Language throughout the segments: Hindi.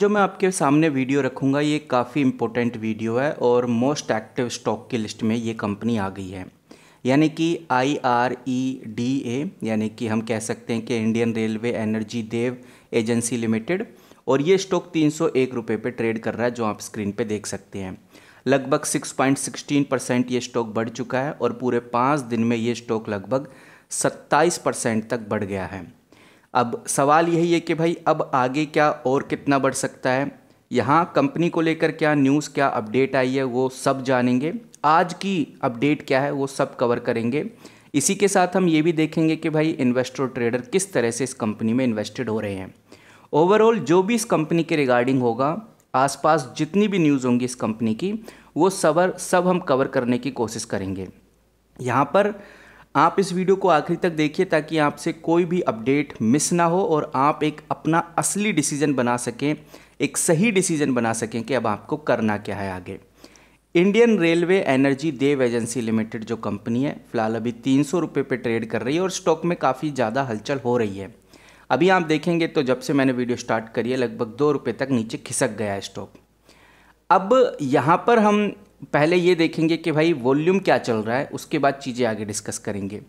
जो मैं आपके सामने वीडियो रखूँगा ये काफ़ी इम्पोर्टेंट वीडियो है और मोस्ट एक्टिव स्टॉक की लिस्ट में ये कंपनी आ गई है यानी कि I R E D A यानी कि हम कह सकते हैं कि Indian railway energy dev agency limited और ये स्टॉक तीन सौ एक रुपये पर ट्रेड कर रहा है जो आप स्क्रीन पर देख सकते हैं लगभग 6.16 परसेंट ये स्टॉक बढ़ चुका है और पूरे पाँच दिन में ये स्टॉक लगभग 27 परसेंट तक बढ़ गया है अब सवाल यही है कि भाई अब आगे क्या और कितना बढ़ सकता है यहाँ कंपनी को लेकर क्या न्यूज़ क्या अपडेट आई है वो सब जानेंगे आज की अपडेट क्या है वो सब कवर करेंगे इसी के साथ हम ये भी देखेंगे कि भाई इन्वेस्टर ट्रेडर किस तरह से इस कंपनी में इन्वेस्टेड हो रहे हैं ओवरऑल जो भी इस कंपनी के रिगार्डिंग होगा आसपास जितनी भी न्यूज़ होंगी इस कंपनी की वो सबर सब हम कवर करने की कोशिश करेंगे यहाँ पर आप इस वीडियो को आखिरी तक देखिए ताकि आपसे कोई भी अपडेट मिस ना हो और आप एक अपना असली डिसीजन बना सकें एक सही डिसीजन बना सकें कि अब आपको करना क्या है आगे Indian railway energy dev agency limited जो कंपनी है फिलहाल अभी तीन सौ रुपये पर ट्रेड कर रही है और स्टॉक में काफ़ी ज़्यादा हलचल हो रही है अभी आप देखेंगे तो जब से मैंने वीडियो स्टार्ट करी है लगभग दो रुपये तक नीचे खिसक गया है स्टॉक अब यहाँ पर हम पहले ये देखेंगे कि भाई वॉल्यूम क्या चल रहा है उसके बाद चीज़ें आगे डिस्कस करेंगे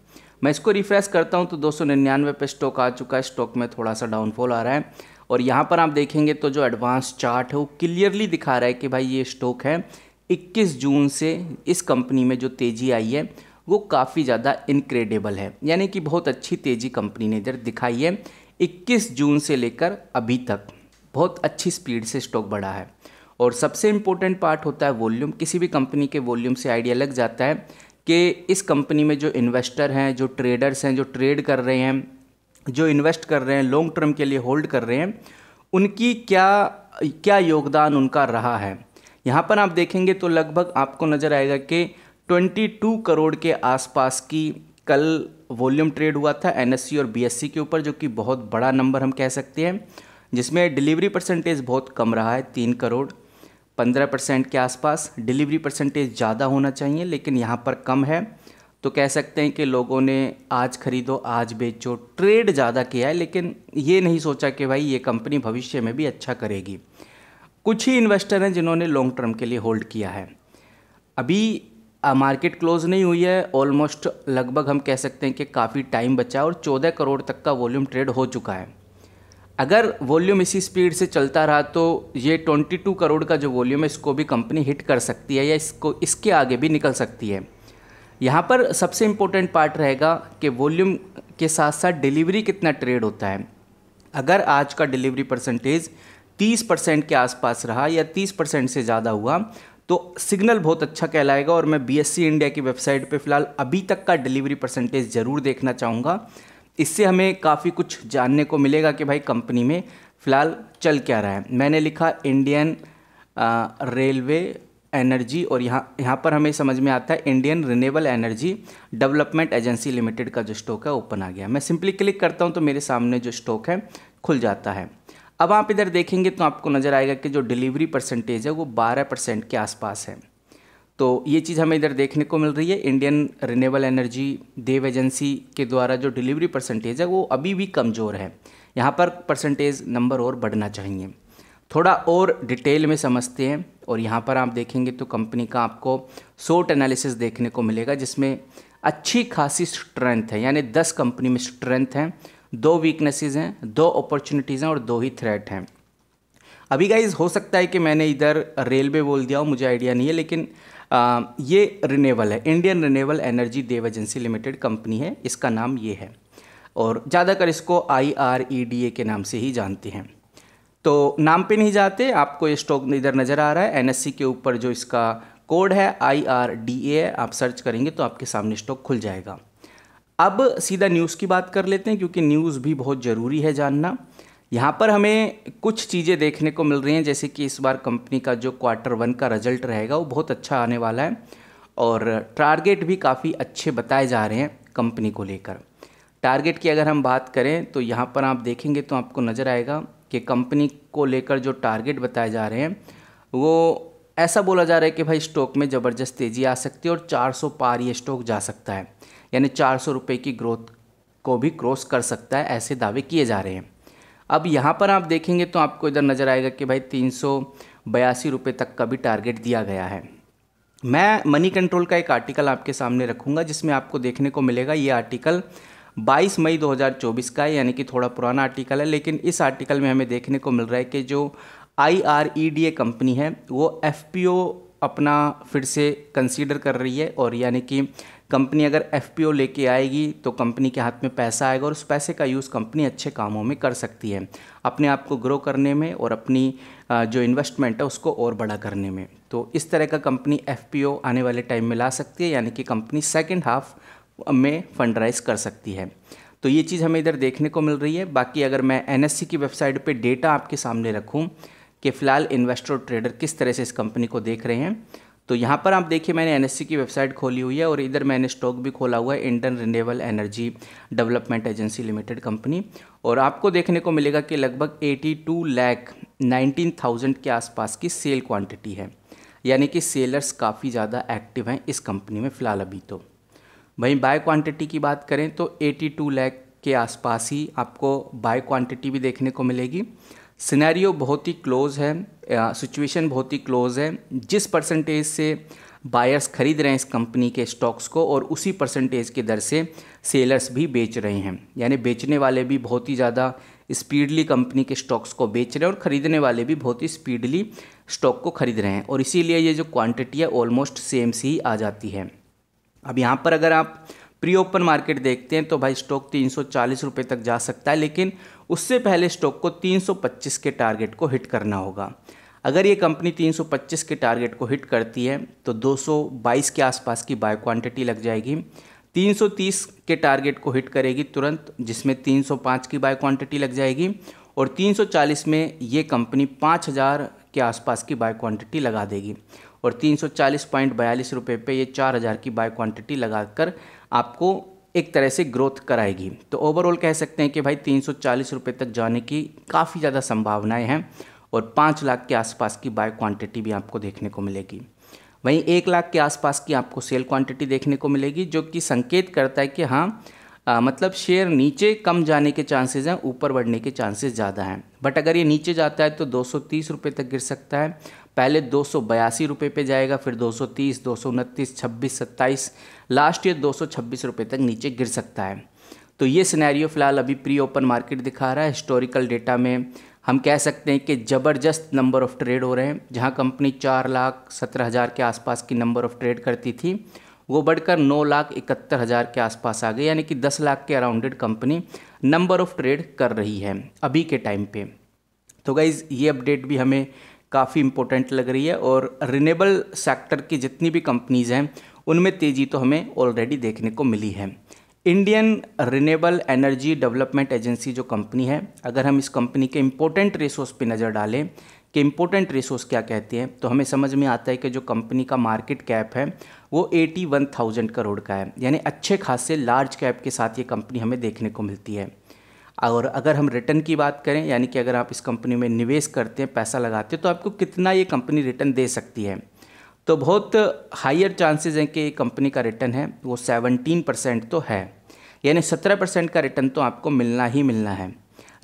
मैं इसको रिफ्रेश करता हूँ तो दो सौ निन्यानवे पे स्टॉक आ चुका है स्टॉक में थोड़ा सा डाउनफॉल आ रहा है और यहाँ पर आप देखेंगे तो जो एडवांस चार्ट है वो क्लियरली दिखा रहा है कि भाई ये स्टॉक है 21 जून से इस कंपनी में जो तेज़ी आई है वो काफ़ी ज़्यादा इनक्रेडिबल है यानी कि बहुत अच्छी तेज़ी कंपनी ने इधर दिखाई है 21 जून से लेकर अभी तक बहुत अच्छी स्पीड से स्टॉक बढ़ा है और सबसे इम्पोर्टेंट पार्ट होता है वॉल्यूम किसी भी कंपनी के वॉल्यूम से आइडिया लग जाता है कि इस कंपनी में जो इन्वेस्टर हैं जो ट्रेडर्स हैं जो ट्रेड कर रहे हैं जो इन्वेस्ट कर रहे हैं लॉन्ग टर्म के लिए होल्ड कर रहे हैं उनकी क्या क्या योगदान उनका रहा है यहाँ पर आप देखेंगे तो लगभग आपको नज़र आएगा कि 22 करोड़ के आसपास की कल वॉल्यूम ट्रेड हुआ था एन e और बी e के ऊपर जो कि बहुत बड़ा नंबर हम कह सकते हैं जिसमें डिलीवरी परसेंटेज बहुत कम रहा है तीन करोड़ पंद्रह परसेंट के आसपास डिलीवरी परसेंटेज ज़्यादा होना चाहिए लेकिन यहाँ पर कम है तो कह सकते हैं कि लोगों ने आज खरीदो आज बेचो ट्रेड ज़्यादा किया है लेकिन ये नहीं सोचा कि भाई ये कंपनी भविष्य में भी अच्छा करेगी कुछ ही इन्वेस्टर हैं जिन्होंने लॉन्ग टर्म के लिए होल्ड किया है अभी मार्केट क्लोज नहीं हुई है ऑलमोस्ट लगभग हम कह सकते हैं कि काफ़ी टाइम बचा और 14 करोड़ तक का वॉल्यूम ट्रेड हो चुका है अगर वॉल्यूम इसी स्पीड से चलता रहा तो ये 22 करोड़ का जो वॉल्यूम है इसको भी कंपनी हिट कर सकती है या इसको इसके आगे भी निकल सकती है यहाँ पर सबसे इम्पोर्टेंट पार्ट रहेगा कि वॉल्यूम के साथ साथ डिलीवरी कितना ट्रेड होता है अगर आज का डिलीवरी परसेंटेज 30 परसेंट के आसपास रहा या 30 परसेंट से ज़्यादा हुआ तो सिग्नल बहुत अच्छा कहलाएगा और मैं बी इंडिया की वेबसाइट पर फ़िलहाल अभी तक का डिलीवरी परसेंटेज ज़रूर देखना चाहूँगा इससे हमें काफ़ी कुछ जानने को मिलेगा कि भाई कंपनी में फ़िलहाल चल क्या रहा है मैंने लिखा इंडियन रेलवे एनर्जी और यहाँ यहाँ पर हमें समझ में आता है Indian renewable energy development agency limited का जो स्टॉक है ओपन आ गया मैं सिंपली क्लिक करता हूँ तो मेरे सामने जो स्टॉक है खुल जाता है अब आप इधर देखेंगे तो आपको नज़र आएगा कि जो डिलीवरी परसेंटेज है वो 12 परसेंट के आसपास है तो ये चीज़ हमें इधर देखने को मिल रही है Indian renewable energy dev agency के द्वारा जो डिलीवरी परसेंटेज है वो अभी भी कमज़ोर है यहाँ पर परसेंटेज नंबर और बढ़ना चाहिए थोड़ा और डिटेल में समझते हैं और यहाँ पर आप देखेंगे तो कंपनी का आपको शॉर्ट एनालिसिस देखने को मिलेगा जिसमें अच्छी खासी स्ट्रेंथ है यानी दस कंपनी में स्ट्रेंथ हैं दो वीकनेसेस हैं दो अपॉर्चुनिटीज़ हैं और दो ही थ्रेट हैं अभी गाइज हो सकता है कि मैंने इधर रेलवे बोल दिया हो मुझे आइडिया नहीं है लेकिन आ, ये रिनेबल है Indian renewable energy dev agency limited company है इसका नाम ये है और ज़्यादातर इसको I R E D A के नाम से ही जानते हैं तो नाम पे नहीं जाते आपको ये स्टॉक इधर नज़र आ रहा है एन एस सी के ऊपर जो इसका कोड है आई आर डी ए आप सर्च करेंगे तो आपके सामने स्टॉक खुल जाएगा अब सीधा न्यूज़ की बात कर लेते हैं क्योंकि न्यूज़ भी बहुत ज़रूरी है जानना यहाँ पर हमें कुछ चीज़ें देखने को मिल रही हैं जैसे कि इस बार कंपनी का जो क्वार्टर वन का रिजल्ट रहेगा वो बहुत अच्छा आने वाला है और टारगेट भी काफ़ी अच्छे बताए जा रहे हैं कंपनी को लेकर टारगेट की अगर हम बात करें तो यहाँ पर आप देखेंगे तो आपको नज़र आएगा कि कंपनी को लेकर जो टारगेट बताए जा रहे हैं वो ऐसा बोला जा रहा है कि भाई स्टॉक में ज़बरदस्त तेज़ी आ सकती है और 400 पार ये स्टॉक जा सकता है यानी चार सौ की ग्रोथ को भी क्रॉस कर सकता है ऐसे दावे किए जा रहे हैं अब यहाँ पर आप देखेंगे तो आपको इधर नज़र आएगा कि भाई तीन सौ बयासी रुपये तक का भी टारगेट दिया गया है मैं मनी कंट्रोल का एक आर्टिकल आपके सामने रखूँगा जिसमें आपको देखने को मिलेगा ये आर्टिकल 22 मई 2024 का है यानी कि थोड़ा पुराना आर्टिकल है लेकिन इस आर्टिकल में हमें देखने को मिल रहा है कि जो आई कंपनी e है वो एफ अपना फिर से कंसीडर कर रही है और यानी कि कंपनी अगर एफ लेके आएगी तो कंपनी के हाथ में पैसा आएगा और उस पैसे का यूज़ कंपनी अच्छे कामों में कर सकती है अपने आप को ग्रो करने में और अपनी जो इन्वेस्टमेंट है उसको और बड़ा करने में तो इस तरह का कंपनी एफ आने वाले टाइम में ला सकती है यानी कि कंपनी सेकेंड हाफ में फंड राइज कर सकती है तो ये चीज़ हमें इधर देखने को मिल रही है बाकी अगर मैं एन की वेबसाइट पर डेटा आपके सामने रखूँ कि फ़िलहाल इन्वेस्टर ट्रेडर किस तरह से इस कंपनी को देख रहे हैं तो यहाँ पर आप देखिए मैंने एन e की वेबसाइट खोली हुई है और इधर मैंने स्टॉक भी खोला हुआ है Indian renewable energy development agency limited company और आपको देखने को मिलेगा कि लगभग 82 लाख 19,000 के आसपास की सेल क्वांटिटी है यानी कि सेलर्स काफ़ी ज़्यादा एक्टिव हैं इस कंपनी में फ़िलहाल अभी तो वहीं बाय क्वांटिटी की बात करें तो 82 लाख के आसपास ही आपको बाय क्वांटिटी भी देखने को मिलेगी सिनेरियो बहुत ही क्लोज़ है सिचुएशन बहुत ही क्लोज़ है जिस परसेंटेज से बायर्स खरीद रहे हैं इस कंपनी के स्टॉक्स को और उसी परसेंटेज के दर से सेलर्स भी बेच रहे हैं यानी बेचने वाले भी बहुत ही ज़्यादा स्पीडली कंपनी के स्टॉक्स को बेच रहे हैं और ख़रीदने वाले भी बहुत ही स्पीडली स्टॉक को ख़रीद रहे हैं और इसीलिए ये जो क्वांटिटी है ऑलमोस्ट सेम सी आ जाती है अब यहाँ पर अगर आप प्री ओपन मार्केट देखते हैं तो भाई स्टॉक तीन रुपए तक जा सकता है लेकिन उससे पहले स्टॉक को 325 के टारगेट को हिट करना होगा अगर ये कंपनी 325 के टारगेट को हिट करती है तो 222 के आसपास की बाय क्वांटिटी लग जाएगी 330 के टारगेट को हिट करेगी तुरंत जिसमें 305 की बाय क्वांटिटी लग जाएगी और 340 में ये कंपनी 5000 के आसपास की बाय क्वांटिटी लगा देगी और तीन सौ चालीस पॉइंट बयालीस रुपये पर यह चार हज़ार की बाय क्वांटिटी लगाकर आपको एक तरह से ग्रोथ कराएगी तो ओवरऑल कह सकते हैं कि भाई तीन सौ तक जाने की काफ़ी ज़्यादा संभावनाएं हैं और पाँच लाख के आसपास की बाय क्वांटिटी भी आपको देखने को मिलेगी वहीं एक लाख के आसपास की आपको सेल क्वांटिटी देखने को मिलेगी जो कि संकेत करता है कि हाँ आ, मतलब शेयर नीचे कम जाने के चांसेस हैं ऊपर बढ़ने के चांसेस ज़्यादा हैं बट अगर ये नीचे जाता है तो दो सौ तक गिर सकता है पहले दो सौ बयासी रुपये पे जाएगा फिर दो सौ तीस दो सौ उनतीस छब्बीस सत्ताईस लास्ट ईयर दो सौ छब्बीस रुपये तक नीचे गिर सकता है तो ये सिनेरियो फ़िलहाल अभी प्री ओपन मार्केट दिखा रहा है हिस्टोरिकल डेटा में हम कह सकते हैं कि ज़बरदस्त नंबर ऑफ़ ट्रेड हो रहे हैं जहाँ कंपनी चार लाख सत्रह हज़ार के आसपास की नंबर ऑफ़ ट्रेड करती थी वो बढ़कर नौ लाख इकहत्तर हज़ार के आसपास आ गई यानी कि दस लाख के अराउंडेड कंपनी नंबर ऑफ़ ट्रेड कर रही है अभी के टाइम पे तो गाइज़ ये अपडेट भी हमें काफ़ी इम्पोर्टेंट लग रही है और रिनेबल सेक्टर की जितनी भी कंपनीज़ हैं उनमें तेज़ी तो हमें ऑलरेडी देखने को मिली है Indian renewable energy development agency जो कंपनी है अगर हम इस कंपनी के इम्पोर्टेंट रिसोर्स पर नज़र डालें कि इम्पोर्टेंट रिसोर्स क्या कहते हैं तो हमें समझ में आता है कि जो कंपनी का मार्केट कैप है वो एटी वन थाउजेंड करोड़ का है यानी अच्छे खासे लार्ज कैप के साथ ये कंपनी हमें देखने को मिलती है और अगर हम रिटर्न की बात करें यानी कि अगर आप इस कंपनी में निवेश करते हैं पैसा लगाते हैं तो आपको कितना ये कंपनी रिटर्न दे सकती है तो बहुत हायर चांसेस हैं कि ये कंपनी का रिटर्न है वो 17 परसेंट तो है यानी 17 परसेंट का रिटर्न तो आपको मिलना ही मिलना है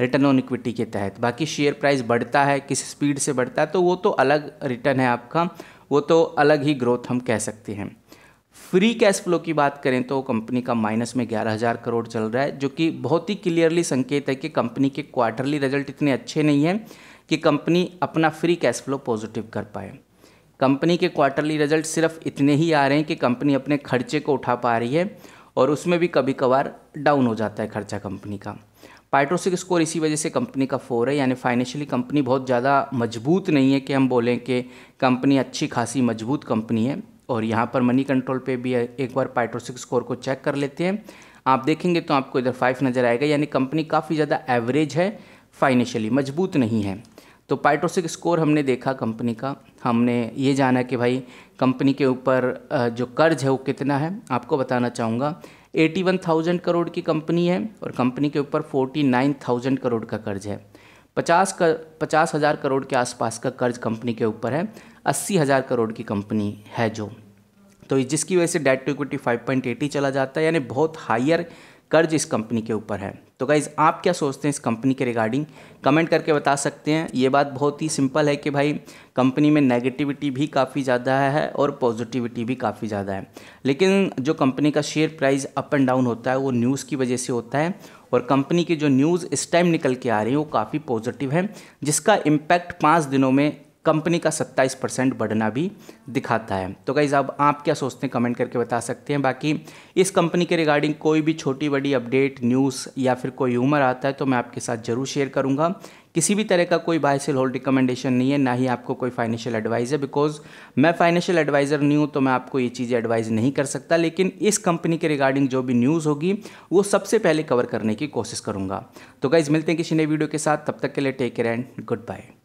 रिटर्न ऑन इक्विटी के तहत बाकी शेयर प्राइस बढ़ता है किस स्पीड से बढ़ता है तो वो तो अलग रिटर्न है आपका वो तो अलग ही ग्रोथ हम कह सकते हैं फ्री कैश फ्लो की बात करें तो कंपनी का माइनस में ग्यारह हज़ार करोड़ चल रहा है जो कि बहुत ही क्लियरली संकेत है कि कंपनी के क्वार्टरली रिजल्ट इतने अच्छे नहीं हैं कि कंपनी अपना फ्री कैश फ्लो पॉजिटिव कर पाए कंपनी के क्वार्टरली रिजल्ट सिर्फ इतने ही आ रहे हैं कि कंपनी अपने खर्चे को उठा पा रही है और उसमें भी कभी कभार डाउन हो जाता है खर्चा कंपनी का पाइट्रोसिक स्कोर इसी वजह से कंपनी का फोर है यानी फाइनेंशियली कंपनी बहुत ज़्यादा मजबूत नहीं है कि हम बोलें कि कंपनी अच्छी खासी मजबूत कंपनी है और यहाँ पर मनी कंट्रोल पे भी एक बार पाइट्रोसिक स्कोर को चेक कर लेते हैं आप देखेंगे तो आपको इधर फाइव नज़र आएगा यानी कंपनी काफ़ी ज़्यादा एवरेज है फाइनेंशियली मजबूत नहीं है तो पाइट्रोसिक स्कोर हमने देखा कंपनी का हमने ये जाना कि भाई कंपनी के ऊपर जो कर्ज है वो कितना है आपको बताना चाहूँगा एटी वन थाउजेंड करोड़ की कंपनी है और कंपनी के ऊपर फोर्टी नाइन थाउजेंड करोड़ का कर्ज है पचास कर पचास हज़ार करोड़ के आसपास का कर्ज कंपनी के ऊपर है अस्सी हज़ार करोड़ की कंपनी है जो तो जिसकी वजह से debt to equity five point eighty चला जाता है यानी बहुत हायर कर्ज इस कंपनी के ऊपर है तो गाइज़ आप क्या सोचते हैं इस कंपनी के रिगार्डिंग कमेंट करके बता सकते हैं ये बात बहुत ही सिंपल है कि भाई कंपनी में नेगेटिविटी भी काफ़ी ज़्यादा है और पॉजिटिविटी भी काफ़ी ज़्यादा है लेकिन जो कंपनी का share price up and down होता है वो न्यूज़ की वजह से होता है और कंपनी की जो न्यूज़ इस टाइम निकल के आ रही है वो काफ़ी पॉजिटिव है जिसका इम्पैक्ट पाँच दिनों में कंपनी का 27 परसेंट बढ़ना भी दिखाता है तो गाइज़ अब आप क्या सोचते हैं कमेंट करके बता सकते हैं बाकी इस कंपनी के रिगार्डिंग कोई भी छोटी बड़ी अपडेट न्यूज़ या फिर कोई ह्यूमर आता है तो मैं आपके साथ ज़रूर शेयर करूँगा किसी भी तरह का कोई बाय सेल होल्ड रिकमेंडेशन नहीं है ना ही आपको कोई फाइनेंशियल एडवाइज़ है बिकॉज मैं फाइनेंशियल एडवाइज़र नहीं हूँ तो मैं आपको ये चीज़ें एडवाइज़ नहीं कर सकता लेकिन इस कंपनी के रिगार्डिंग जो भी न्यूज़ होगी वो सबसे पहले कवर करने की कोशिश करूँगा तो गाइज़ मिलते हैं किसी नए वीडियो के साथ तब तक के लिए take care and good bye